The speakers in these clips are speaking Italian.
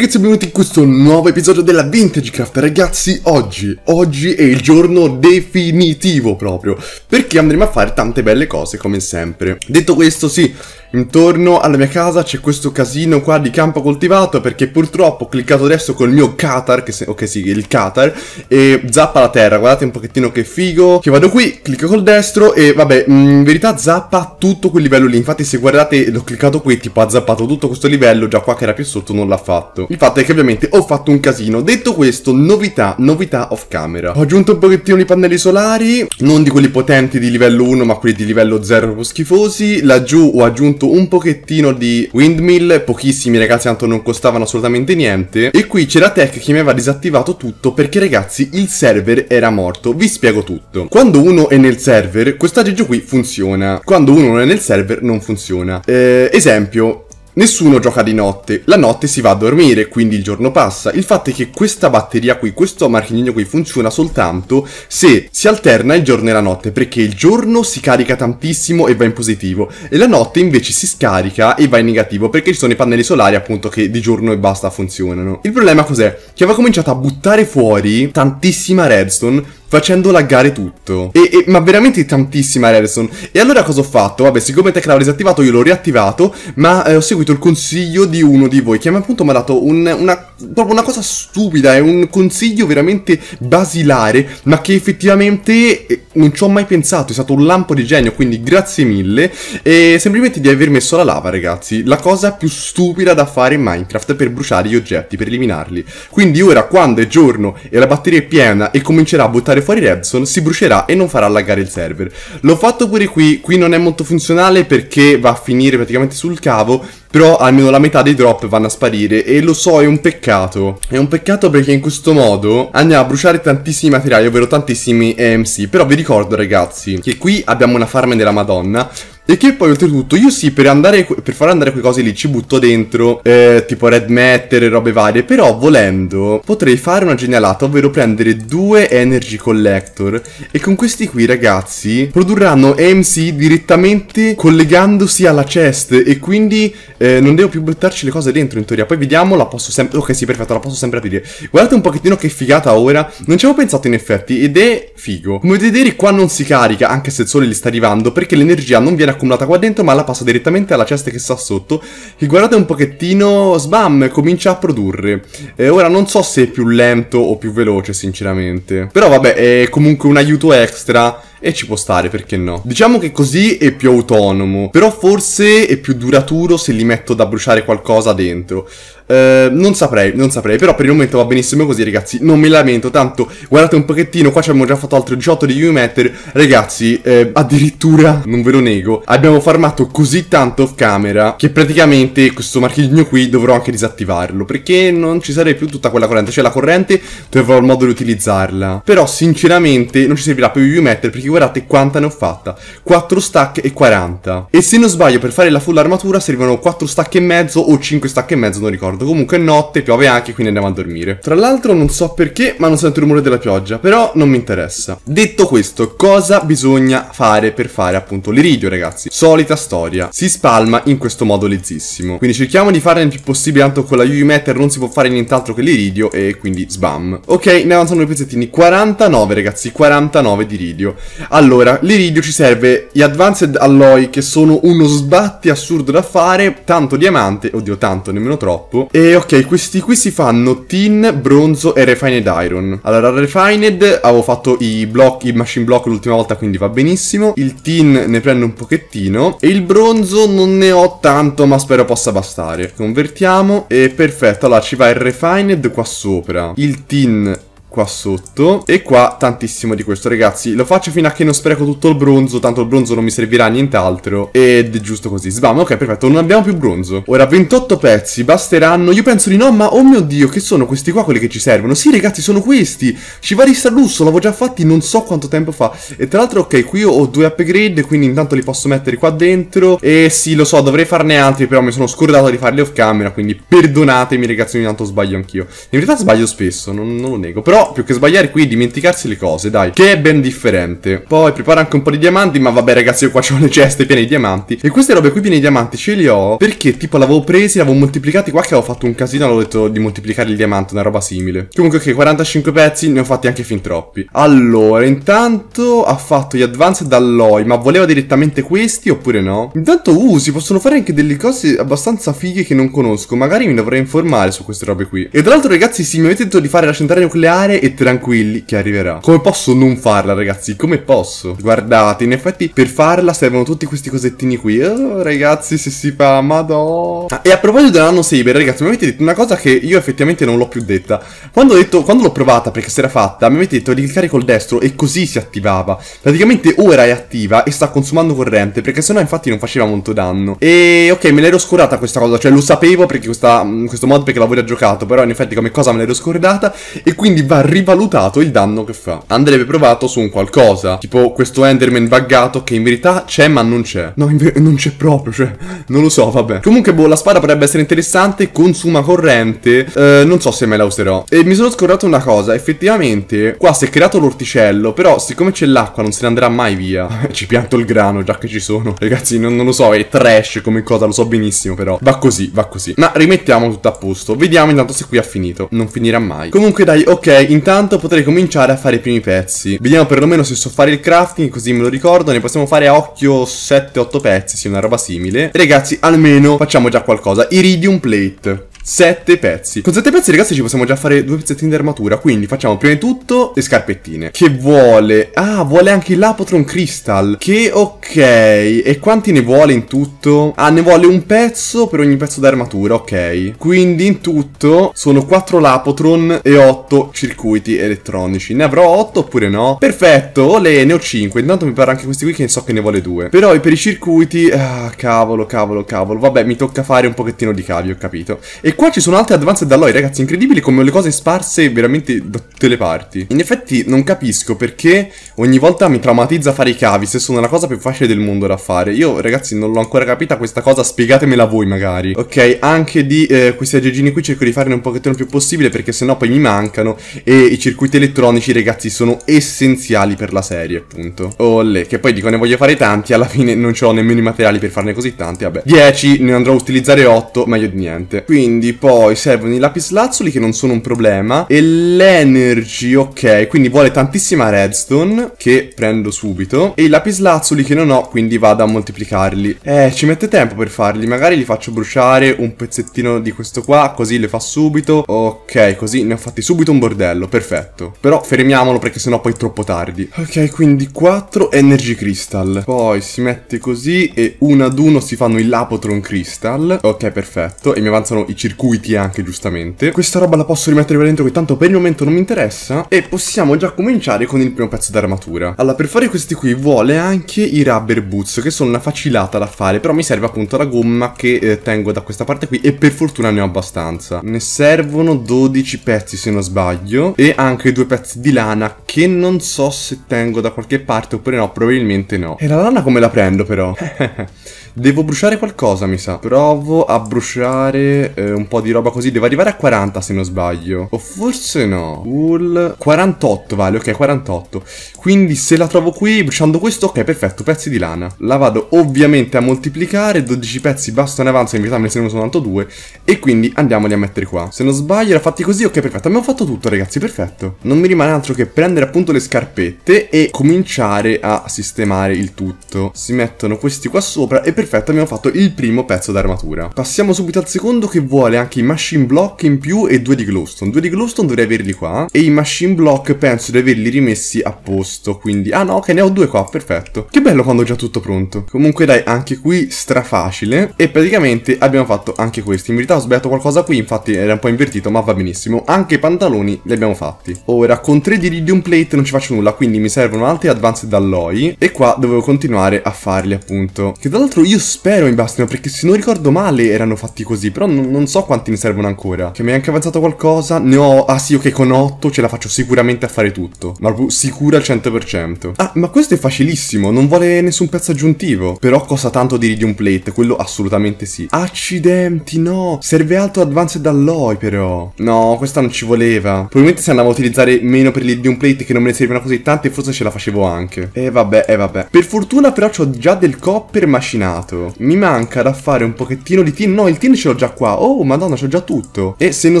ragazzi e benvenuti in questo nuovo episodio della Vintage Craft Ragazzi oggi, oggi è il giorno definitivo proprio Perché andremo a fare tante belle cose come sempre Detto questo sì, Intorno alla mia casa c'è questo casino qua di campo coltivato perché purtroppo ho cliccato adesso col mio Qatar, che se, ok sì, il Qatar, e zappa la terra, guardate un pochettino che figo, che vado qui, clicco col destro e vabbè, mm, in verità zappa tutto quel livello lì, infatti se guardate l'ho cliccato qui tipo ha zappato tutto questo livello, già qua che era più sotto non l'ha fatto. Il fatto è che ovviamente ho fatto un casino, detto questo, novità, novità off camera. Ho aggiunto un pochettino di pannelli solari, non di quelli potenti di livello 1 ma quelli di livello 0 schifosi, laggiù ho aggiunto appunto un pochettino di windmill, pochissimi ragazzi, tanto non costavano assolutamente niente. E qui c'era Tech che mi aveva disattivato tutto perché ragazzi il server era morto. Vi spiego tutto. Quando uno è nel server, questo aggeggio qui funziona. Quando uno non è nel server non funziona. Eh, esempio, Nessuno gioca di notte, la notte si va a dormire, quindi il giorno passa. Il fatto è che questa batteria qui, questo marchingegno qui funziona soltanto se si alterna il giorno e la notte, perché il giorno si carica tantissimo e va in positivo, e la notte invece si scarica e va in negativo, perché ci sono i pannelli solari appunto che di giorno e basta funzionano. Il problema cos'è? Che aveva cominciato a buttare fuori tantissima redstone facendo laggare tutto. E, e, ma veramente tantissima Redstone. E allora cosa ho fatto? Vabbè, siccome Tecla l'ho disattivato, io l'ho riattivato, ma eh, ho seguito il consiglio di uno di voi, che a me appunto mi ha dato un, una, proprio una cosa stupida, è un consiglio veramente basilare, ma che effettivamente... Eh, non ci ho mai pensato, è stato un lampo di genio, quindi grazie mille. E semplicemente di aver messo la lava, ragazzi. La cosa più stupida da fare in Minecraft per bruciare gli oggetti, per eliminarli. Quindi ora, quando è giorno e la batteria è piena e comincerà a buttare fuori Redstone, si brucerà e non farà laggare il server. L'ho fatto pure qui, qui non è molto funzionale perché va a finire praticamente sul cavo, però almeno la metà dei drop vanno a sparire e lo so è un peccato È un peccato perché in questo modo andiamo a bruciare tantissimi materiali ovvero tantissimi EMC Però vediamo ricordo ragazzi che qui abbiamo una farm della madonna e che poi oltretutto io sì, per, andare, per far andare quelle cose lì ci butto dentro, eh, tipo red matter e robe varie, però volendo potrei fare una genialata, ovvero prendere due energy collector e con questi qui ragazzi produrranno MC direttamente collegandosi alla chest e quindi eh, non devo più buttarci le cose dentro in teoria, poi vediamo, la posso sempre, ok sì perfetto, la posso sempre aprire. Guardate un pochettino che figata ora, non ci avevo pensato in effetti ed è figo. Come vedete qua non si carica, anche se il sole gli sta arrivando, perché l'energia non viene a accumulata qua dentro ma la passa direttamente alla cesta che sta sotto che guardate un pochettino, sbam, comincia a produrre. Eh, ora non so se è più lento o più veloce sinceramente, però vabbè è comunque un aiuto extra e ci può stare, perché no? Diciamo che così è più autonomo, però forse è più duraturo se li metto da bruciare qualcosa dentro. Eh, non saprei, non saprei, però per il momento va benissimo così ragazzi, non mi lamento, tanto guardate un pochettino, qua ci abbiamo già fatto altri 18 di u mettere, ragazzi, eh, addirittura addirittura, non ve lo nego, abbiamo farmato così tanto off camera che praticamente questo marchigno qui dovrò anche disattivarlo perché non ci sarebbe più tutta quella corrente, cioè la corrente dovrò il modo di utilizzarla. Però sinceramente non ci servirà più più mettere perché guardate quanta ne ho fatta, 4 stack e 40. E se non sbaglio per fare la full armatura servono 4 stack e mezzo o 5 stack e mezzo, non ricordo. Comunque è notte, piove anche, quindi andiamo a dormire. Tra l'altro non so perché ma non sento il rumore della pioggia, però non mi interessa. Detto questo, cosa bisogna fare per fare appunto l'iridio, ragazzi. Solita storia. Si spalma in questo modo lezzissimo. Quindi cerchiamo di farne il più possibile, tanto con la UI Meter non si può fare nient'altro che l'iridio e quindi sbam. Ok, ne avanzano i pezzettini. 49, ragazzi, 49 di iridio. Allora, l'iridio ci serve gli Advanced Alloy che sono uno sbatti assurdo da fare, tanto diamante, oddio tanto, nemmeno troppo. E ok, questi qui si fanno tin, bronzo e refined iron. Allora, refined avevo fatto i blocchi, i machine block l'ultima volta, quindi va benissimo. Il tin ne prendo un pochettino e il bronzo non ne ho tanto ma spero possa bastare. Convertiamo e perfetto, allora ci va il refined qua sopra. Il tin qua sotto e qua tantissimo di questo ragazzi lo faccio fino a che non spreco tutto il bronzo tanto il bronzo non mi servirà a nient'altro ed è giusto così sbam ok perfetto non abbiamo più bronzo ora 28 pezzi basteranno io penso di no ma oh mio dio che sono questi qua quelli che ci servono sì ragazzi sono questi Ci scivarista lusso l'avevo già fatti non so quanto tempo fa e tra l'altro ok qui ho due upgrade quindi intanto li posso mettere qua dentro e sì lo so dovrei farne altri però mi sono scordato di farli off camera quindi perdonatemi ragazzi ogni tanto sbaglio anch'io in realtà sbaglio spesso non, non lo nego però più che sbagliare qui, dimenticarsi le cose, dai. Che è ben differente. Poi prepara anche un po' di diamanti, ma vabbè ragazzi, io qua ho le ceste piene di diamanti. E queste robe qui piene di diamanti ce li ho perché tipo l'avevo presi, l'avevo moltiplicati qua che avevo fatto un casino, avevo detto di moltiplicare il diamante, una roba simile. Comunque ok, 45 pezzi, ne ho fatti anche fin troppi. Allora, intanto ha fatto gli advanced dall'OI, ma voleva direttamente questi oppure no? Intanto uh, si possono fare anche delle cose abbastanza fighe che non conosco, magari mi dovrei informare su queste robe qui. E tra l'altro ragazzi, se mi avete detto di fare la centrale nucleare, lineare e tranquilli che arriverà. Come posso non farla, ragazzi? Come posso? Guardate, in effetti per farla servono tutti questi cosettini qui. Oh, ragazzi, se si fa, madò. Ah, e a proposito dell'anno Saber, ragazzi, mi avete detto una cosa che io effettivamente non l'ho più detta. Quando l'ho provata perché si era fatta, mi avete detto di cliccare col destro e così si attivava. Praticamente ora è attiva e sta consumando corrente, perché sennò infatti non faceva molto danno. E ok, me l'ero scordata questa cosa, cioè lo sapevo perché questa, mm, questo mod perché l'avevo già giocato, però in effetti come cosa me l'ero scordata. E quindi va rivalutato il danno che fa. Andrebbe provato su un qualcosa, tipo questo Enderman buggato che in verità c'è ma non c'è. No, non c'è proprio, cioè, non lo so, vabbè. Comunque, boh, la spada potrebbe essere interessante, consuma corrente, eh, non so se mai la userò. E mi sono scordato una cosa, effettivamente, qua si è creato l'orticello, però siccome c'è l'acqua non se ne andrà mai via. ci pianto il grano, già che ci sono. Ragazzi, non, non lo so, è trash come cosa, lo so benissimo, però. Va così, va così. Ma rimettiamo tutto a posto. Vediamo intanto se qui ha finito. Non finirà mai. Comunque, dai, ok, intanto potrei cominciare a fare i primi pezzi. Vediamo perlomeno se so fare il crafting, così me lo ricordo. Ne possiamo fare a occhio 7-8 pezzi, sì, una roba simile. E ragazzi, almeno facciamo già qualcosa. Iridium plate sette pezzi. Con sette pezzi, ragazzi, ci possiamo già fare due pezzettini di armatura. Quindi facciamo prima di tutto le scarpettine. Che vuole? Ah, vuole anche l'Apotron Crystal. Che ok. E quanti ne vuole in tutto? Ah, ne vuole un pezzo per ogni pezzo d'armatura, ok. Quindi in tutto sono quattro Lapotron e otto circuiti elettronici. Ne avrò otto oppure no? Perfetto, le ne ho cinque Intanto mi pare anche questi qui che so che ne vuole due Però per i circuiti... Ah, cavolo, cavolo, cavolo. Vabbè, mi tocca fare un pochettino di cavi, ho capito. E qua ci sono altre da Lloyd, ragazzi, incredibili come le cose sparse veramente da tutte le parti. In effetti non capisco perché ogni volta mi traumatizza fare i cavi, se sono la cosa più facile del mondo da fare. Io, ragazzi, non l'ho ancora capita questa cosa, spiegatemela voi magari. Ok, anche di eh, questi aggeggini qui cerco di farne un pochettino più possibile perché sennò poi mi mancano e i circuiti elettronici, ragazzi, sono essenziali per la serie, appunto. Olle, che poi dico ne voglio fare tanti, alla fine non ho nemmeno i materiali per farne così tanti, vabbè. 10, ne andrò a utilizzare 8, meglio di niente. Quindi quindi poi servono i lapislazzuli che non sono un problema e l'energy, ok, quindi vuole tantissima redstone che prendo subito e i lapislazzuli che non ho, quindi vado a moltiplicarli. Eh, ci mette tempo per farli, magari li faccio bruciare un pezzettino di questo qua, così le fa subito. Ok, così ne ho fatti subito un bordello, perfetto. Però fermiamolo perché sennò poi è troppo tardi. Ok, quindi 4 energy crystal. Poi si mette così e uno ad uno si fanno i lapotron crystal. Ok, perfetto. E mi avanzano i circoli cortocircuiti anche giustamente. Questa roba la posso rimettere qua dentro che tanto per il momento non mi interessa e possiamo già cominciare con il primo pezzo d'armatura. Allora per fare questi qui vuole anche i rubber boots che sono una facilata da fare però mi serve appunto la gomma che eh, tengo da questa parte qui e per fortuna ne ho abbastanza. Ne servono 12 pezzi se non sbaglio e anche due pezzi di lana che non so se tengo da qualche parte oppure no probabilmente no. E la lana come la prendo però? Eh Devo bruciare qualcosa, mi sa. Provo a bruciare eh, un po' di roba così. Devo arrivare a 40, se non sbaglio. O forse no. Cool. 48, vale, ok, 48. Quindi se la trovo qui, bruciando questo, ok, perfetto, pezzi di lana. La vado ovviamente a moltiplicare. 12 pezzi bastano in avanza, in realtà me ne sono soltanto due. E quindi andiamoli a mettere qua. Se non sbaglio, era fatti così, ok, perfetto. Abbiamo fatto tutto, ragazzi, perfetto. Non mi rimane altro che prendere appunto le scarpette e cominciare a sistemare il tutto. Si mettono questi qua sopra e per perfetto, abbiamo fatto il primo pezzo d'armatura. Passiamo subito al secondo che vuole anche i machine block in più e due di glowstone. Due di glowstone dovrei averli qua e i machine block penso di averli rimessi a posto, quindi... Ah no, ok, ne ho due qua, perfetto. Che bello quando ho già tutto pronto. Comunque dai, anche qui strafacile e praticamente abbiamo fatto anche questi. In verità ho sbagliato qualcosa qui, infatti era un po' invertito, ma va benissimo. Anche i pantaloni li abbiamo fatti. Ora, con tre di iridium plate non ci faccio nulla, quindi mi servono altri advanced alloy e qua dovevo continuare a farli appunto. Che tra l'altro io spero in bastino, perché se non ricordo male erano fatti così, però non so quanti ne servono ancora. Che cioè, mi è anche avanzato qualcosa, ne ho... Ah sì, ok, con 8 ce la faccio sicuramente a fare tutto. Ma proprio sicura al 100%. Ah, ma questo è facilissimo, non vuole nessun pezzo aggiuntivo. Però costa tanto di Iridium Plate, quello assolutamente sì. Accidenti, no! Serve altro Advanced Alloy, però. No, questa non ci voleva. Probabilmente se andavo a utilizzare meno per l'idium Plate, che non me ne servivano così tante, forse ce la facevo anche. E eh, vabbè, e eh, vabbè. Per fortuna però ho già del copper macinato armato. Mi manca da fare un pochettino di tin. No, il tin ce l'ho già qua. Oh, madonna, c'ho già tutto. E se non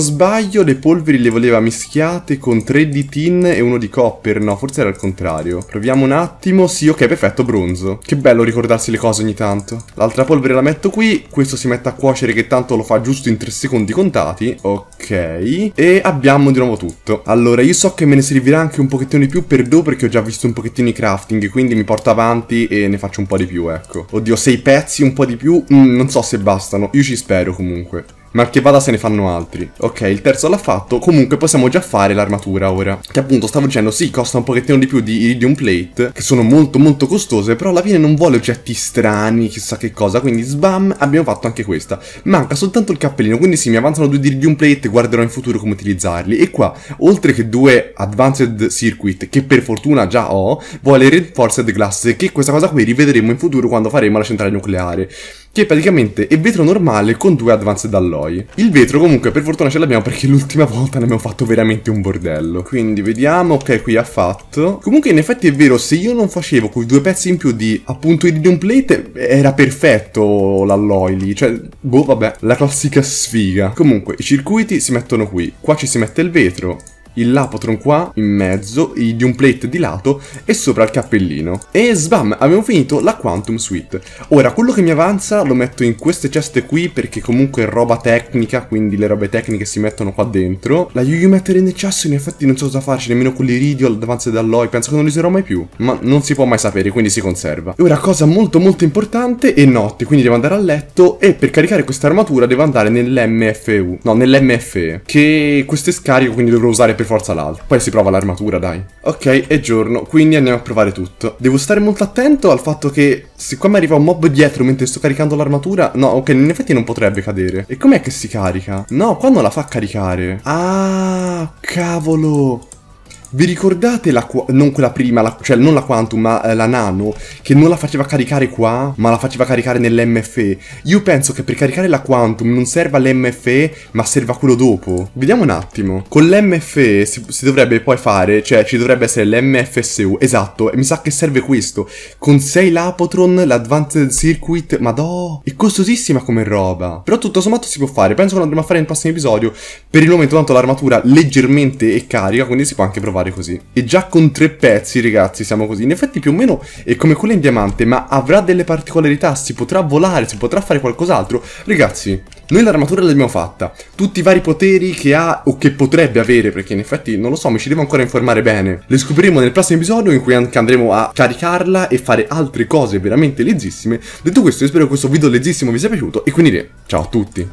sbaglio, le polveri le voleva mischiate con tre di tin e uno di copper. No, forse era il contrario. Proviamo un attimo. Sì, ok, perfetto, bronzo. Che bello ricordarsi le cose ogni tanto. L'altra polvere la metto qui. Questo si mette a cuocere che tanto lo fa giusto in tre secondi contati. Ok. E abbiamo di nuovo tutto. Allora, io so che me ne servirà anche un pochettino di più per dopo perché ho già visto un pochettino i crafting. Quindi mi porto avanti e ne faccio un po' di più, ecco. Oddio, sei pezzi pezzi un po' di più, mm, non so se bastano, io ci spero comunque. Ma che vada se ne fanno altri. Ok, il terzo l'ha fatto, comunque possiamo già fare l'armatura ora. Che appunto stavo dicendo, sì, costa un pochettino di più di iridium plate, che sono molto molto costose, però alla fine non vuole oggetti strani, chissà che cosa, quindi sbam, abbiamo fatto anche questa. Manca soltanto il cappellino, quindi sì, mi avanzano due di iridium plate, guarderò in futuro come utilizzarli. E qua, oltre che due advanced circuit, che per fortuna già ho, vuole reinforced glass, che questa cosa qui rivedremo in futuro quando faremo la centrale nucleare. Che praticamente è vetro normale con due advanced all'oro eroi. Il vetro comunque per fortuna ce l'abbiamo perché l'ultima volta ne abbiamo fatto veramente un bordello. Quindi vediamo, ok qui ha fatto. Comunque in effetti è vero, se io non facevo quei due pezzi in più di appunto Dune plate era perfetto l'alloy lì. Cioè, boh vabbè, la classica sfiga. Comunque i circuiti si mettono qui, qua ci si mette il vetro il Lapotron qua in mezzo, i plate di lato e sopra il cappellino. E sbam, abbiamo finito la Quantum Suite. Ora, quello che mi avanza lo metto in queste ceste qui perché comunque è roba tecnica, quindi le robe tecniche si mettono qua dentro. La Yu-Yu mettere in eccesso in effetti non so cosa farci, nemmeno con l'Iridio, l'avanza d'Alloy, penso che non li userò mai più. Ma non si può mai sapere, quindi si conserva. E Ora, cosa molto molto importante, è notte, quindi devo andare a letto e per caricare questa armatura devo andare nell'MFU, no, nell'MFE, che questo è scarico, quindi dovrò usare per forza l'altro. Poi si prova l'armatura, dai. Ok, è giorno, quindi andiamo a provare tutto. Devo stare molto attento al fatto che siccome arriva un mob dietro mentre sto caricando l'armatura... No, ok, in effetti non potrebbe cadere. E com'è che si carica? No, qua non la fa caricare. Ah, cavolo! Vi ricordate la... non quella prima, la, cioè non la Quantum, ma eh, la Nano, che non la faceva caricare qua, ma la faceva caricare nell'MFE? Io penso che per caricare la Quantum non serva l'MFE, ma serva quello dopo. Vediamo un attimo. Con l'MFE si, si, dovrebbe poi fare, cioè ci dovrebbe essere l'MFSU, esatto, e mi sa che serve questo. Con 6 Lapotron, l'Advanced Circuit, madò, è costosissima come roba. Però tutto sommato si può fare, penso che lo andremo a fare nel prossimo episodio. Per il momento tanto l'armatura leggermente è carica, quindi si può anche provare fare così. E già con tre pezzi, ragazzi, siamo così. In effetti più o meno è come quella in diamante, ma avrà delle particolarità, si potrà volare, si potrà fare qualcos'altro. Ragazzi, noi l'armatura l'abbiamo fatta. Tutti i vari poteri che ha o che potrebbe avere, perché in effetti non lo so, mi ci devo ancora informare bene. Le scopriremo nel prossimo episodio in cui anche andremo a caricarla e fare altre cose veramente leggissime. Detto questo, io spero che questo video lezzissimo vi sia piaciuto e quindi ciao a tutti.